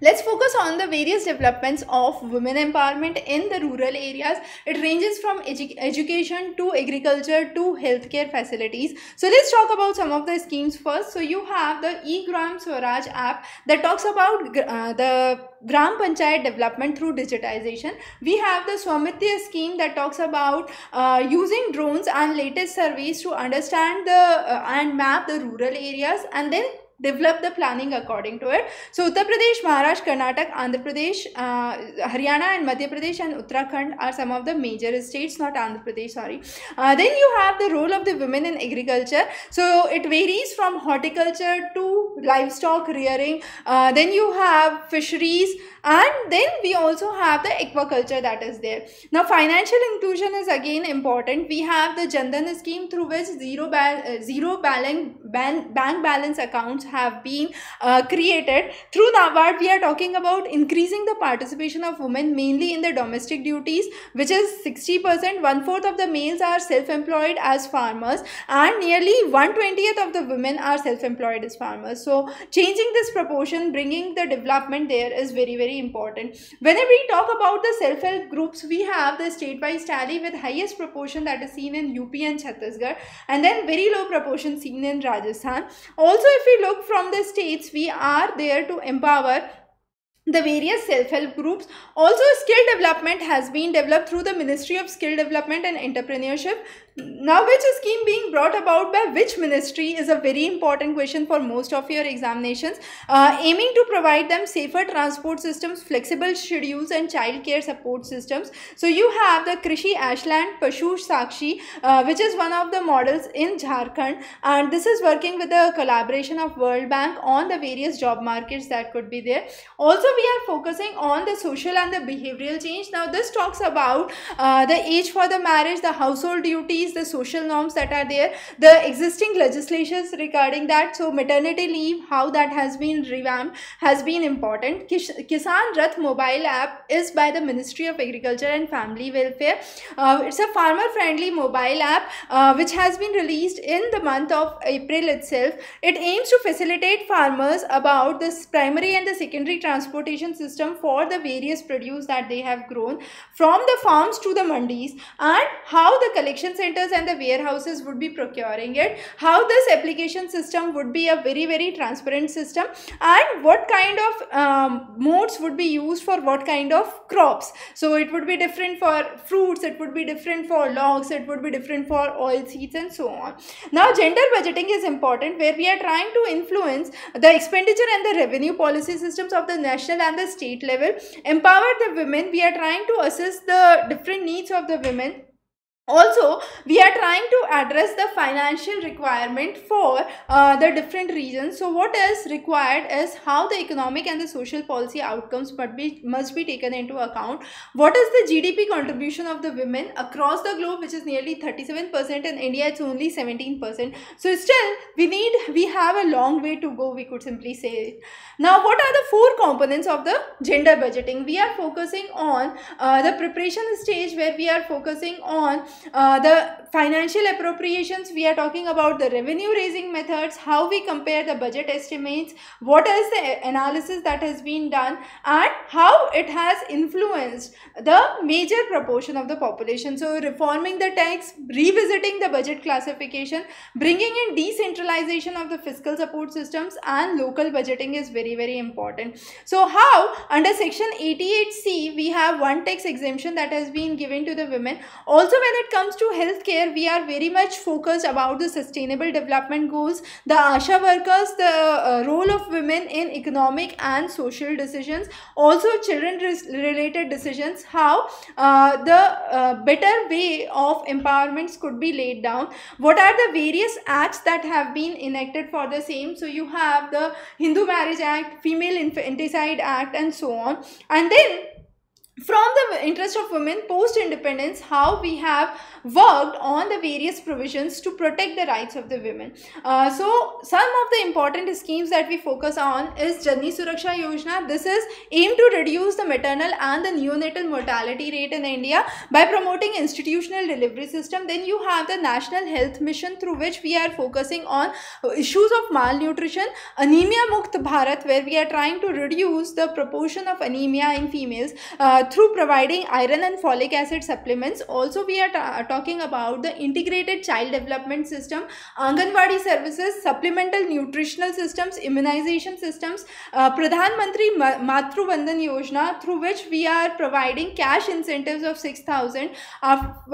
Let's focus on the various developments of women empowerment in the rural areas. It ranges from edu education to agriculture to healthcare facilities. So let's talk about some of the schemes first. So you have the e-Gram Swaraj app that talks about uh, the Gram Panchayat development through digitization. We have the Swamitya scheme that talks about uh, using drones and latest surveys to understand the uh, and map the rural areas and then develop the planning according to it. So Uttar Pradesh, Maharashtra, Karnataka, Andhra Pradesh, uh, Haryana and Madhya Pradesh and Uttarakhand are some of the major states, not Andhra Pradesh, sorry. Uh, then you have the role of the women in agriculture. So it varies from horticulture to livestock rearing. Uh, then you have fisheries and then we also have the aquaculture that is there. Now financial inclusion is again important. We have the Jandan scheme through which zero, ba zero balance, ban bank balance accounts have been uh, created. Through NABARD, we are talking about increasing the participation of women mainly in the domestic duties, which is 60%. One fourth of the males are self-employed as farmers and nearly 120th of the women are self-employed as farmers. So changing this proportion, bringing the development there is very, very important. Whenever we talk about the self-help groups, we have the state-wise tally with highest proportion that is seen in UP and Chhattisgarh and then very low proportion seen in Rajasthan. Also, if we look from the states we are there to empower the various self-help groups. Also, skill development has been developed through the Ministry of Skill Development and Entrepreneurship. Now, which scheme being brought about by which ministry is a very important question for most of your examinations, uh, aiming to provide them safer transport systems, flexible schedules and childcare support systems. So, you have the Krishi Ashland Pashu Sakshi, uh, which is one of the models in Jharkhand and this is working with the collaboration of World Bank on the various job markets that could be there. Also, we are focusing on the social and the behavioral change. Now this talks about uh, the age for the marriage, the household duties, the social norms that are there, the existing legislations regarding that. So maternity leave, how that has been revamped has been important. Kisan Rath mobile app is by the Ministry of Agriculture and Family Welfare. Uh, it's a farmer friendly mobile app uh, which has been released in the month of April itself. It aims to facilitate farmers about this primary and the secondary transport transportation system for the various produce that they have grown from the farms to the mandis and how the collection centers and the warehouses would be procuring it, how this application system would be a very very transparent system and what kind of um, modes would be used for what kind of crops. So it would be different for fruits, it would be different for logs, it would be different for oil seeds and so on. Now gender budgeting is important where we are trying to influence the expenditure and the revenue policy systems of the national national and the state level. Empower the women. We are trying to assess the different needs of the women also we are trying to address the financial requirement for uh, the different regions so what is required is how the economic and the social policy outcomes must be must be taken into account what is the gdp contribution of the women across the globe which is nearly 37 percent in india it's only 17 percent so still we need we have a long way to go we could simply say now what are the four components of the gender budgeting we are focusing on uh, the preparation stage where we are focusing on uh, the financial appropriations, we are talking about the revenue raising methods, how we compare the budget estimates, what is the analysis that has been done and how it has influenced the major proportion of the population. So reforming the tax, revisiting the budget classification, bringing in decentralization of the fiscal support systems and local budgeting is very, very important. So how under section 88C, we have one tax exemption that has been given to the women. Also when it it comes to healthcare, we are very much focused about the sustainable development goals, the ASHA workers, the uh, role of women in economic and social decisions, also children related decisions, how uh, the uh, better way of empowerments could be laid down. What are the various acts that have been enacted for the same? So you have the Hindu Marriage Act, Female Infanticide Act and so on. And then from the interest of women post independence how we have worked on the various provisions to protect the rights of the women uh, so some of the important schemes that we focus on is janni suraksha yojana this is aimed to reduce the maternal and the neonatal mortality rate in india by promoting institutional delivery system then you have the national health mission through which we are focusing on issues of malnutrition anemia mukt bharat where we are trying to reduce the proportion of anemia in females uh, through providing iron and folic acid supplements also we are talking about the integrated child development system anganwadi services supplemental nutritional systems immunization systems uh, pradhan mantri Ma matru vandan yojana through which we are providing cash incentives of 6000 uh,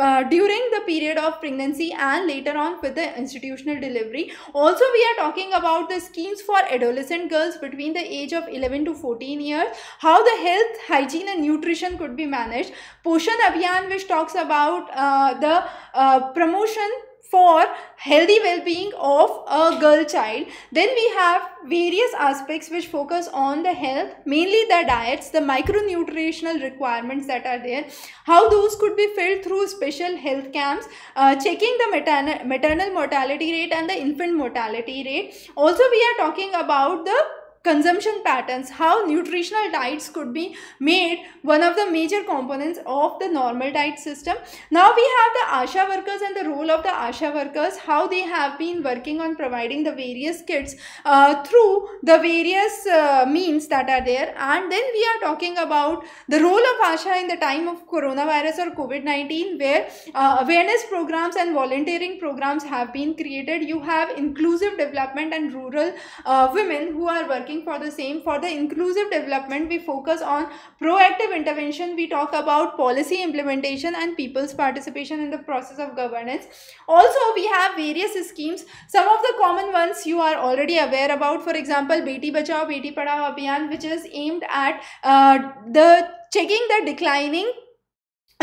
uh, during the period of pregnancy and later on with the institutional delivery also we are talking about the schemes for adolescent girls between the age of 11 to 14 years how the health hygiene and nutrition nutrition could be managed. Poshan Abhiyan which talks about uh, the uh, promotion for healthy well-being of a girl child then we have various aspects which focus on the health mainly the diets the micronutritional requirements that are there how those could be filled through special health camps uh, checking the maternal mortality rate and the infant mortality rate also we are talking about the consumption patterns, how nutritional diets could be made one of the major components of the normal diet system. Now we have the ASHA workers and the role of the ASHA workers, how they have been working on providing the various kits uh, through the various uh, means that are there. And then we are talking about the role of ASHA in the time of coronavirus or COVID-19 where uh, awareness programs and volunteering programs have been created. You have inclusive development and rural uh, women who are working working for the same. For the inclusive development, we focus on proactive intervention. We talk about policy implementation and people's participation in the process of governance. Also, we have various schemes. Some of the common ones you are already aware about. For example, Beti Bachao, Beti Padhao Abhiyan, which is aimed at uh, the checking the declining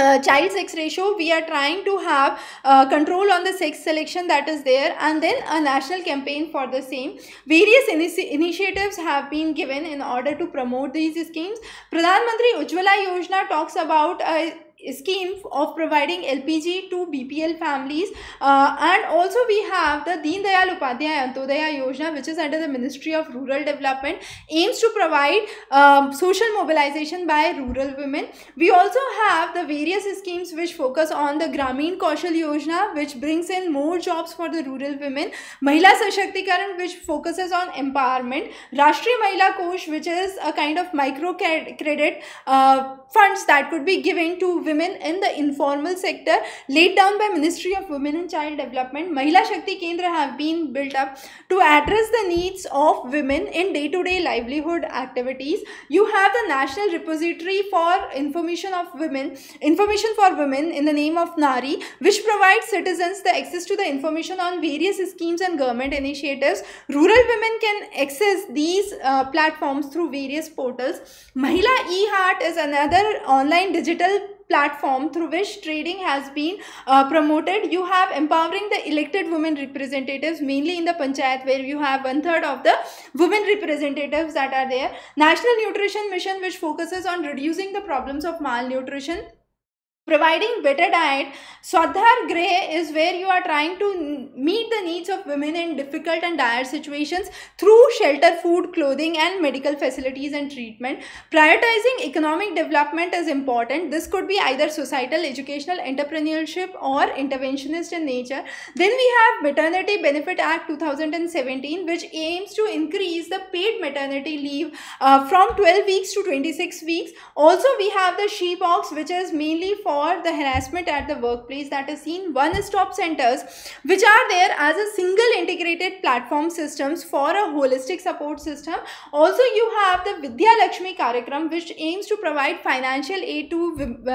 uh, child sex ratio we are trying to have uh, control on the sex selection that is there and then a national campaign for the same various initi initiatives have been given in order to promote these schemes pradhan mantri ujwala yojana talks about uh, scheme of providing LPG to BPL families uh, and also we have the Deen Dayal Upadhyay Antodaya Yojana which is under the Ministry of Rural Development aims to provide um, social mobilization by rural women. We also have the various schemes which focus on the Gramin Kaushal Yojana which brings in more jobs for the rural women. Mahila Sashaktikaran which focuses on empowerment. Rashtri Mahila Kosh which is a kind of micro credit uh, funds that could be given to women women in the informal sector laid down by Ministry of Women and Child Development, Mahila Shakti Kendra have been built up to address the needs of women in day-to-day -day livelihood activities. You have the National Repository for Information of Women, Information for Women in the name of NARI, which provides citizens the access to the information on various schemes and government initiatives. Rural women can access these uh, platforms through various portals. Mahila e is another online digital platform through which trading has been uh, promoted. You have empowering the elected women representatives mainly in the panchayat where you have one third of the women representatives that are there. National Nutrition Mission which focuses on reducing the problems of malnutrition providing better diet swadhar gray is where you are trying to meet the needs of women in difficult and dire situations through shelter food clothing and medical facilities and treatment prioritizing economic development is important this could be either societal educational entrepreneurship or interventionist in nature then we have maternity benefit act 2017 which aims to increase the paid maternity leave uh, from 12 weeks to 26 weeks also we have the She Box, which is mainly for for the harassment at the workplace that is seen one-stop centers which are there as a single integrated platform systems for a holistic support system. Also you have the Vidya Lakshmi Karakram which aims to provide financial aid to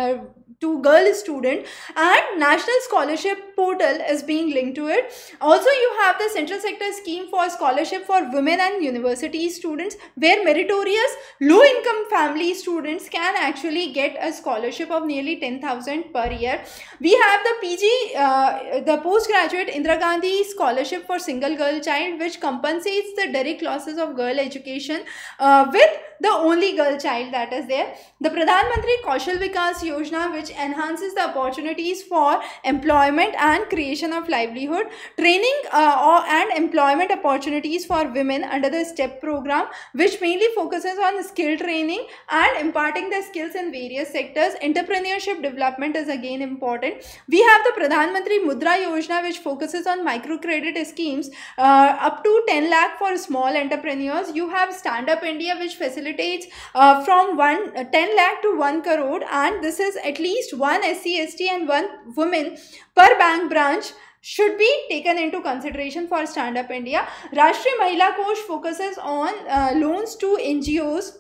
uh, to girl student and national scholarship portal is being linked to it also you have the central sector scheme for scholarship for women and university students where meritorious low income family students can actually get a scholarship of nearly 10000 per year we have the pg uh, the postgraduate indira gandhi scholarship for single girl child which compensates the direct losses of girl education uh, with the only girl child that is there the pradhan mantri kaushal vikas yojana which which enhances the opportunities for employment and creation of livelihood. Training uh, or, and employment opportunities for women under the STEP program which mainly focuses on skill training and imparting their skills in various sectors. Entrepreneurship development is again important. We have the Pradhan Mantri Mudra Yojana which focuses on microcredit schemes uh, up to 10 lakh for small entrepreneurs. You have Stand Up India which facilitates uh, from one, uh, 10 lakh to 1 crore and this is at least least one SC, ST and one woman per bank branch should be taken into consideration for Stand Up India. Rashtriya Mahila Kosh focuses on uh, loans to NGOs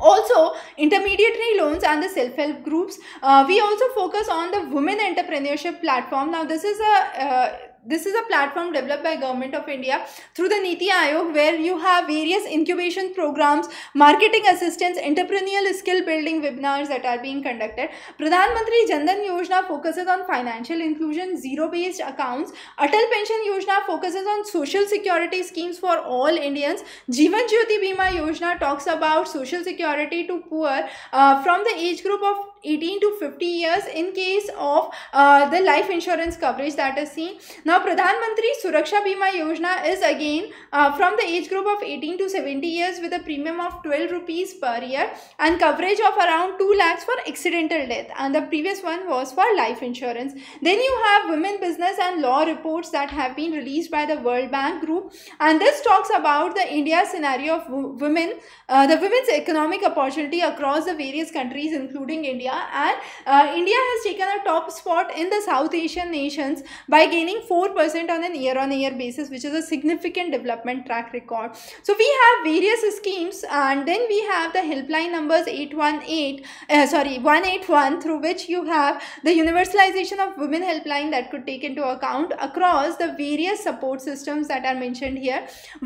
also intermediary loans and the self-help groups uh, we also focus on the women entrepreneurship platform now this is a uh, this is a platform developed by government of india through the niti Aayog, where you have various incubation programs marketing assistance entrepreneurial skill building webinars that are being conducted pradhan mantri jandan yojana focuses on financial inclusion zero based accounts atal pension yojana focuses on social security schemes for all indians jivan jyoti bima yojana talks about social security to poor uh, from the age group of 18 to 50 years in case of uh, the life insurance coverage that is seen. Now, Pradhan Mantri Suraksha Bima Yojana is again uh, from the age group of 18 to 70 years with a premium of 12 rupees per year and coverage of around 2 lakhs for accidental death and the previous one was for life insurance. Then you have women business and law reports that have been released by the World Bank Group and this talks about the India scenario of women, uh, the women's economic opportunity across the various countries including India India and uh, India has taken a top spot in the South Asian nations by gaining 4% on an year-on-year -year basis which is a significant development track record. So we have various schemes and then we have the helpline numbers 818 uh, sorry 181 through which you have the universalization of women helpline that could take into account across the various support systems that are mentioned here.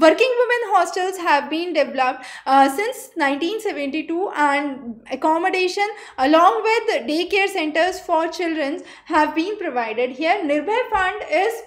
Working women hostels have been developed uh, since 1972 and accommodation along along with daycare centers for children have been provided here. Nirbhay Fund is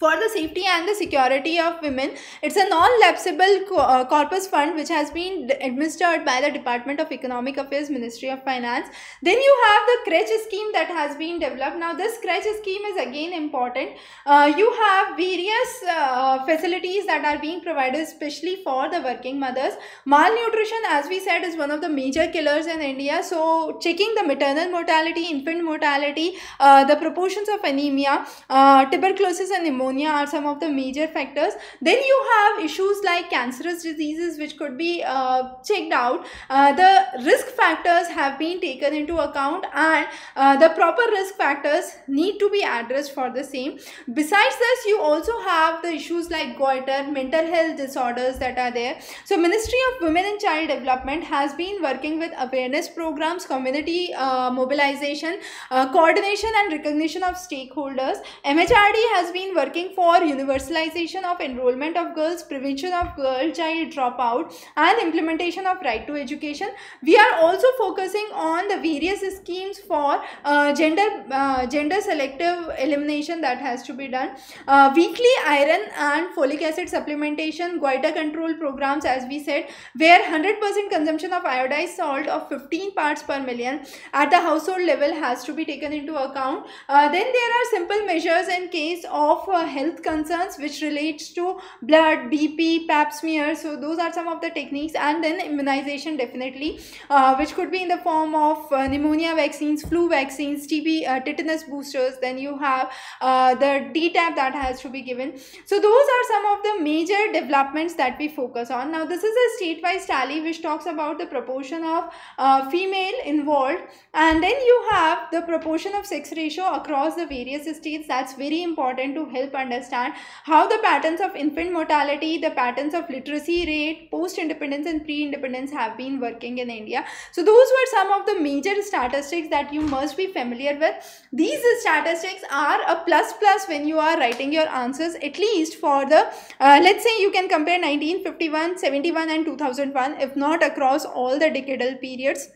for the safety and the security of women. It's a non-lapsable co uh, corpus fund which has been administered by the Department of Economic Affairs, Ministry of Finance. Then you have the crèche scheme that has been developed. Now this crèche scheme is again important. Uh, you have various uh, facilities that are being provided especially for the working mothers. Malnutrition as we said is one of the major killers in India. So checking the maternal mortality, infant mortality, uh, the proportions of anemia, uh, tuberculosis and pneumonia pneumonia are some of the major factors. Then you have issues like cancerous diseases which could be uh, checked out. Uh, the risk factors have been taken into account and uh, the proper risk factors need to be addressed for the same. Besides this, you also have the issues like goiter, mental health disorders that are there. So Ministry of Women and Child Development has been working with awareness programs, community uh, mobilization, uh, coordination and recognition of stakeholders. MHRD has been working working for universalization of enrollment of girls, prevention of girl child dropout and implementation of right to education. We are also focusing on the various schemes for uh, gender uh, gender selective elimination that has to be done. Uh, weekly iron and folic acid supplementation, goiter control programs as we said where 100% consumption of iodized salt of 15 parts per million at the household level has to be taken into account. Uh, then there are simple measures in case of uh, health concerns which relates to blood, BP, pap smear. So those are some of the techniques and then immunization definitely uh, which could be in the form of uh, pneumonia vaccines, flu vaccines, TB, uh, tetanus boosters. Then you have uh, the DTaP that has to be given. So those are some of the major developments that we focus on. Now this is a state-wise tally which talks about the proportion of uh, female involved and then you have the proportion of sex ratio across the various states. That's very important to help help understand how the patterns of infant mortality, the patterns of literacy rate, post-independence and pre-independence have been working in India. So those were some of the major statistics that you must be familiar with. These statistics are a plus plus when you are writing your answers at least for the uh, let's say you can compare 1951, 71 and 2001 if not across all the decadal periods.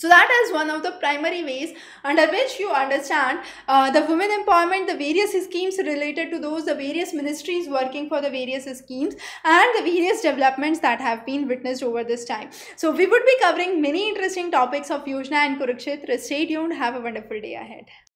So that is one of the primary ways under which you understand uh, the women empowerment, the various schemes related to those, the various ministries working for the various schemes and the various developments that have been witnessed over this time. So we would be covering many interesting topics of Yojana and Kurukshetra. Stay tuned. Have a wonderful day ahead.